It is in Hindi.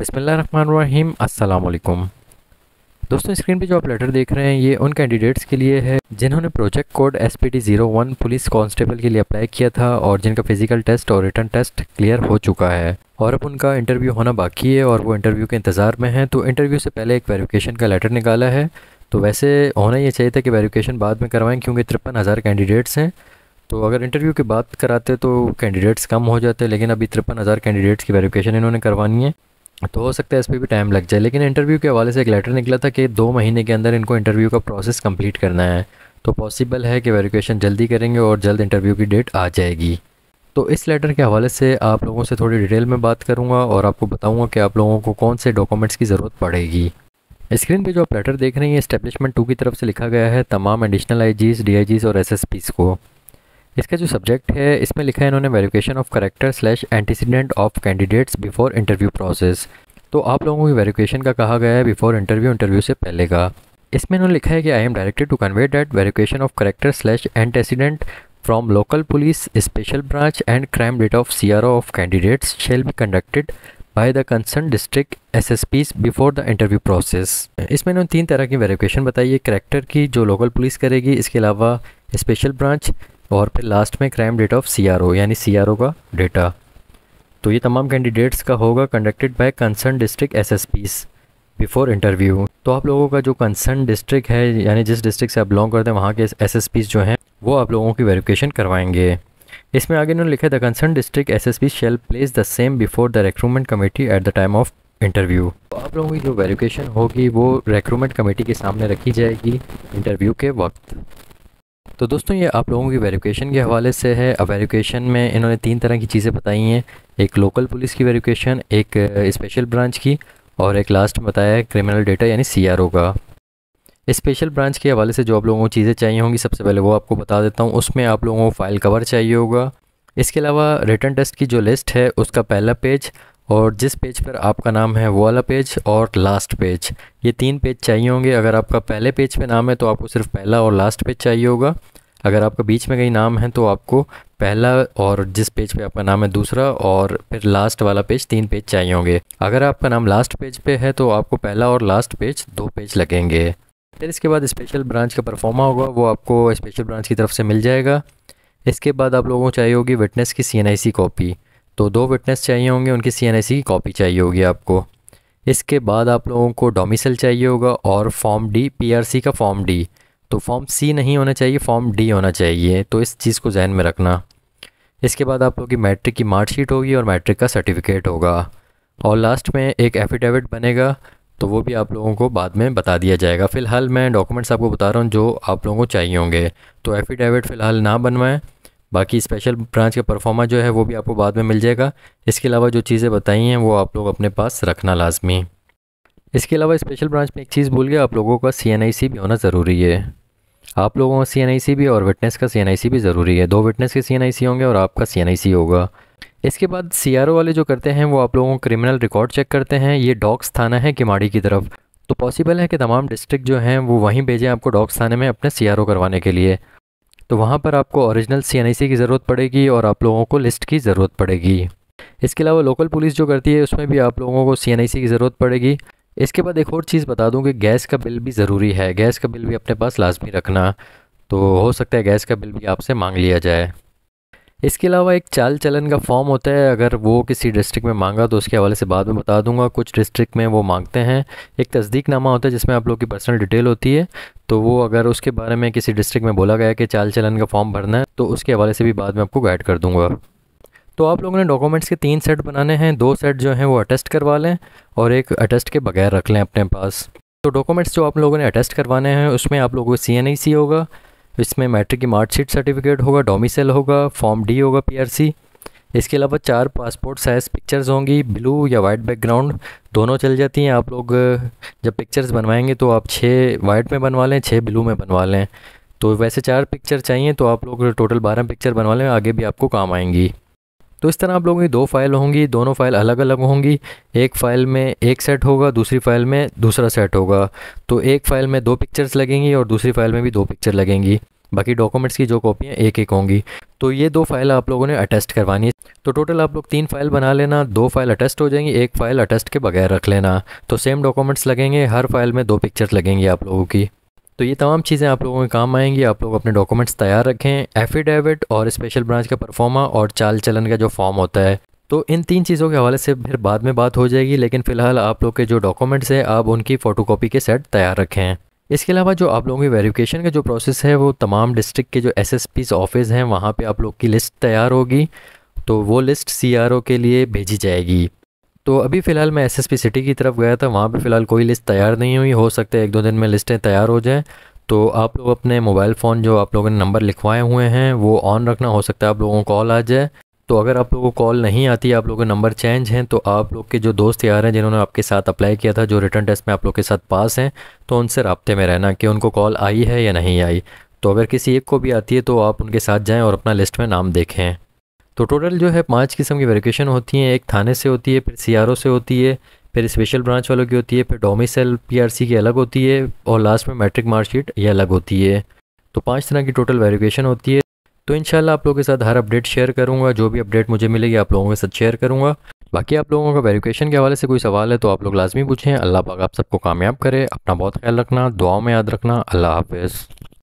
बसमीम अल्लाम दोस्तों स्क्रीन पे जो आप लेटर देख रहे हैं ये उन कैंडिडेट्स के लिए है जिन्होंने project code S P T zero one police constable के लिए अप्लाई किया था और जिनका फिजिकल टेस्ट और रिटर्न टेस्ट क्लियर हो चुका है और अब उनका इंटरव्यू होना बाकी है और वो इंटरव्यू के इंतज़ार में हैं तो इंटरव्यू से पहले एक वेरीफ़िकेशन का लेटर निकाला है तो वैसे होना ये चाहिए था कि वेरीफिकेशन बाद में करवाएँ क्योंकि तिरपन हज़ार कैंडिडेट्स हैं तो अगर इंटरव्यू की बात कराते तो कैंडिडेट्स कम हो जाते लेकिन अभी तिरपन हज़ार कैंडिडेट्स की वेरीफिकेशन इन्होंने करवानी है तो हो सकता है इस पर भी टाइम लग जाए लेकिन इंटरव्यू के हवाले से एक लेटर निकला था कि दो महीने के अंदर इनको इंटरव्यू का प्रोसेस कंप्लीट करना है तो पॉसिबल है कि वेरिफिकेशन जल्दी करेंगे और जल्द इंटरव्यू की डेट आ जाएगी तो इस लेटर के हवाले से आप लोगों से थोड़ी डिटेल में बात करूँगा और आपको बताऊँगा कि आप लोगों को कौन से डॉक्यूमेंट्स की ज़रूरत पड़ेगी स्क्रीन पर जो आप लेटर देख रहे हैं इस्टेब्लिशमेंट टू की तरफ से लिखा गया है तमाम एडिशनल आई जीज और एस को इसका जो सब्जेक्ट है इसमें लिखा है इन्होंने verification of character slash antecedent of candidates before interview process तो आप लोगों की वेरिफिकेशन का कहा गया है बिफोर इंटरव्यू इंटरव्यू से पहले का इसमें इन्होंने लिखा है कि I am directed to convey that verification of character slash antecedent branch and crime special of C R O of candidates shall be conducted by the concern district S S Ps before the interview process इसमें इन्होंने तीन तरह की वेरिफिकेशन बताई है करेक्टर की जो लोकल पुलिस करेगी इसके अलावा स्पेशल ब्रांच और फिर लास्ट में क्राइम डेट ऑफ सी यानी सी का डेटा तो ये तमाम कैंडिडेट्स का होगा conducted by concern district SSPs before interview तो आप लोगों का जो कंसर्न डिस्ट्रिक्ट है यानी जिस डिस्ट्रिक्ट से आप बिलोंग करते हैं वहाँ के एसएसपीस जो हैं वो आप लोगों की वेरिफिकेशन करवाएंगे इसमें आगे इन्होंने लिखा the concern district S S P shall place the same before the recruitment committee at the time of interview तो आप लोगों की जो वेरिफिकेशन होगी वो रिक्रूटमेंट कमेटी के सामने रखी जाएगी इंटरव्यू के वक्त तो दोस्तों ये आप लोगों की वेरिफिकेशन के हवाले से है अब वेरिफिकेशन में इन्होंने तीन तरह की चीज़ें बताई हैं एक लोकल पुलिस की वेरिफिकेशन एक स्पेशल ब्रांच की और एक लास्ट में बताया है क्रिमिनल डेटा यानी सी का स्पेशल ब्रांच के हवाले से जो आप लोगों को चीज़ें चाहिए होंगी सबसे पहले वो आपको बता देता हूँ उसमें आप लोगों को फ़ाइल कवर चाहिए होगा इसके अलावा रिटर्न टेस्ट की जो लिस्ट है उसका पहला पेज और जिस पेज पर आपका नाम है वो वाला पेज और लास्ट पेज ये तीन पेज चाहिए होंगे अगर आपका पहले पेज पे नाम है तो आपको सिर्फ पहला और लास्ट पेज चाहिए होगा अगर आपका बीच में कहीं नाम है तो आपको पहला और जिस पेज पे आपका नाम है दूसरा और फिर लास्ट वाला पेज तीन पेज चाहिए होंगे अगर आपका नाम लास्ट पेज पे है तो आपको पहला और लास्ट पेज दो पेज लगेंगे फिर इसके बाद स्पेशल ब्रांच का परफॉर्मा होगा वो आपको स्पेशल ब्रांच की तरफ से मिल जाएगा इसके बाद आप लोगों को चाहिए होगी विटनेस की सी कॉपी तो दो विटनेस चाहिए होंगे उनकी सी की कॉपी चाहिए होगी आपको इसके बाद आप लोगों को डोमिसल चाहिए होगा और फॉर्म डी पीआरसी का फॉर्म डी तो फॉर्म सी नहीं होना चाहिए फॉर्म डी होना चाहिए तो इस चीज़ को जहन में रखना इसके बाद आप लोग की मैट्रिक की मार्कशीट होगी और मैट्रिक का सर्टिफिकेट होगा और लास्ट में एक एफिडेविट बनेगा तो वो भी आप लोगों को बाद में बता दिया जाएगा फ़िलहाल मैं डॉक्यूमेंट्स आपको बता रहा हूँ जो आप लोगों को चाहिए होंगे तो एफिडेविट फ़िलहाल ना बनवाएं बाकी स्पेशल ब्रांच का परफॉर्मा जो है वो भी आपको बाद में मिल जाएगा इसके अलावा जो चीज़ें बताई हैं वो आप लोग अपने पास रखना लाजमी इसके अलावा स्पेशल ब्रांच में एक चीज़ भूल गया आप लोगों का सी भी होना ज़रूरी है आप लोगों का सी भी और विटनेस का सी भी ज़रूरी है दो विटनेस के सी होंगे और आपका सी होगा इसके बाद सी वाले जो करते हैं वो आप लोगों को क्रिमिनल रिकॉर्ड चेक करते हैं ये डॉक्स थाना है किमाड़ी की तरफ तो पॉसिबल है कि तमाम डिस्ट्रिक्ट जो हैं वो वहीं भेजें आपको डॉक्स थाने में अपने सी करवाने के लिए तो वहाँ पर आपको ओरिजिनल सी की ज़रूरत पड़ेगी और आप लोगों को लिस्ट की ज़रूरत पड़ेगी इसके अलावा लोकल पुलिस जो करती है उसमें भी आप लोगों को सी की ज़रूरत पड़ेगी इसके बाद एक और चीज़ बता दूँ कि गैस का बिल भी ज़रूरी है गैस का बिल भी अपने पास लाजमी रखना तो हो सकता है गैस का बिल भी आपसे मांग लिया जाए इसके अलावा एक चाल चलन का फॉर्म होता है अगर वो किसी डिस्ट्रिक्ट में मांगा तो उसके हवाले से बाद में बता दूंगा कुछ डिस्ट्रिक्ट में वो मांगते हैं एक तस्दीकनामा होता है जिसमें आप लोग की पर्सनल डिटेल होती है तो वो अगर उसके बारे में किसी डिस्ट्रिक्ट में बोला गया कि चाल चलन का फॉर्म भरना है तो उसके हवाले से भी बाद में आपको गाइड कर दूँगा तो आप लोगों ने डॉक्यूमेंट्स के तीन सेट बनाने हैं दो सेट जो हैं वो अटेस्ट करवा लें और एक अटेस्ट के बगैर रख लें अपने पास तो डॉक्यूमेंट्स जो आप लोगों ने अटेस्ट करवाने हैं उसमें आप लोगों को सी एन होगा इसमें मैट्रिक की मार्कशीट सर्टिफिकेट होगा डोमिसल होगा फॉर्म डी होगा पीआरसी इसके अलावा चार पासपोर्ट साइज़ पिक्चर्स होंगी ब्लू या वाइट बैकग्राउंड दोनों चल जाती हैं आप लोग जब पिक्चर्स बनवाएंगे तो आप छः वाइट में बनवा लें छः ब्लू में बनवा लें तो वैसे चार पिक्चर चाहिए तो आप लोग टोटल बारह पिक्चर बनवा लें आगे भी आपको काम आएंगी तो इस तरह आप लोगों की दो फाइल होंगी दोनों फाइल अलग अलग होंगी एक फाइल में एक सेट होगा दूसरी फाइल में दूसरा सेट होगा तो एक फाइल में दो पिक्चर्स लगेंगी और दूसरी फाइल में भी दो पिक्चर लगेंगी बाकी डॉक्यूमेंट्स की जो कॉपियाँ एक एक होंगी तो ये दो फाइल आप लोगों ने अटेस्ट करवानी है तो टोटल आप लोग तीन फाइल बना लेना दो फाइल अटेस्ट हो जाएंगी एक फ़ाइल अटेस्ट के बगैर रख लेना तो सेम डॉक्यूमेंट्स लगेंगे हर फाइल में दो पिक्चर्स लगेंगी आप लोगों की तो ये तमाम चीज़ें आप लोगों के काम आएंगी आप लोग अपने डॉक्यूमेंट्स तैयार रखें एफिडेविट और स्पेशल ब्रांच का परफॉर्मा और चाल चलन का जो फॉर्म होता है तो इन तीन चीज़ों के हवाले से फिर बाद में बात हो जाएगी लेकिन फ़िलहाल आप लोग के जो डॉक्यूमेंट्स हैं आप उनकी फ़ोटोकॉपी के सेट तैयार रखें इसके अलावा जो आप लोगों की वेरिफिकेशन का जो प्रोसेस है वो तमाम डिस्ट्रिक्ट के जो एस एस ऑफिस हैं वहाँ पर आप लोग की लिस्ट तैयार होगी तो वो लिस्ट सी के लिए भेजी जाएगी तो अभी फ़िलहाल मैं एसएसपी सिटी की तरफ गया था वहाँ पे फ़िलहाल कोई लिस्ट तैयार नहीं हुई हो सकता है एक दो दिन में लिस्टें तैयार हो जाएँ तो आप लोग अपने मोबाइल फ़ोन जो आप लोगों ने नंबर लिखवाए हुए हैं वो ऑन रखना हो सकता है आप लोगों को कॉल आ जाए तो अगर आप लोगों को कॉल नहीं आती आप लोगों के नंबर चेंज हैं तो आप लोग के जो दोस्त यार हैं जिन्होंने आपके साथ अप्लाई किया था जो रिटर्न टेस्ट में आप लोग के साथ पास हैं तो उनसे रबते में रहना कि उनको कॉल आई है या नहीं आई तो अगर किसी एक को भी आती है तो आप उनके साथ जाएँ और अपना लिस्ट में नाम देखें तो टोटल जो है पाँच किस्म की वेरिकेशन होती हैं एक थाने से होती है फिर सी से होती है फिर स्पेशल ब्रांच वालों की होती है फिर डोमिसल पीआरसी की अलग होती है और लास्ट में मैट्रिक मार्कशीट ये अलग होती है तो पाँच तरह की टोटल वेरिफिकेशन होती है तो इन आप लोगों के साथ हर अपडेट शेयर करूँगा जो भी अपडेट मुझे मिलेगी आप लोगों के साथ शेयर करूँगा बाकी आप लोगों का वेरिफिकेशन के हवाले से कोई सवाल है तो आप लोग लाजमी पूछें अल्लाह पाक आप सबको कामयाब करे अपना बहुत ख्याल रखना दुआओं में याद रखना अल्लाह हाफिज़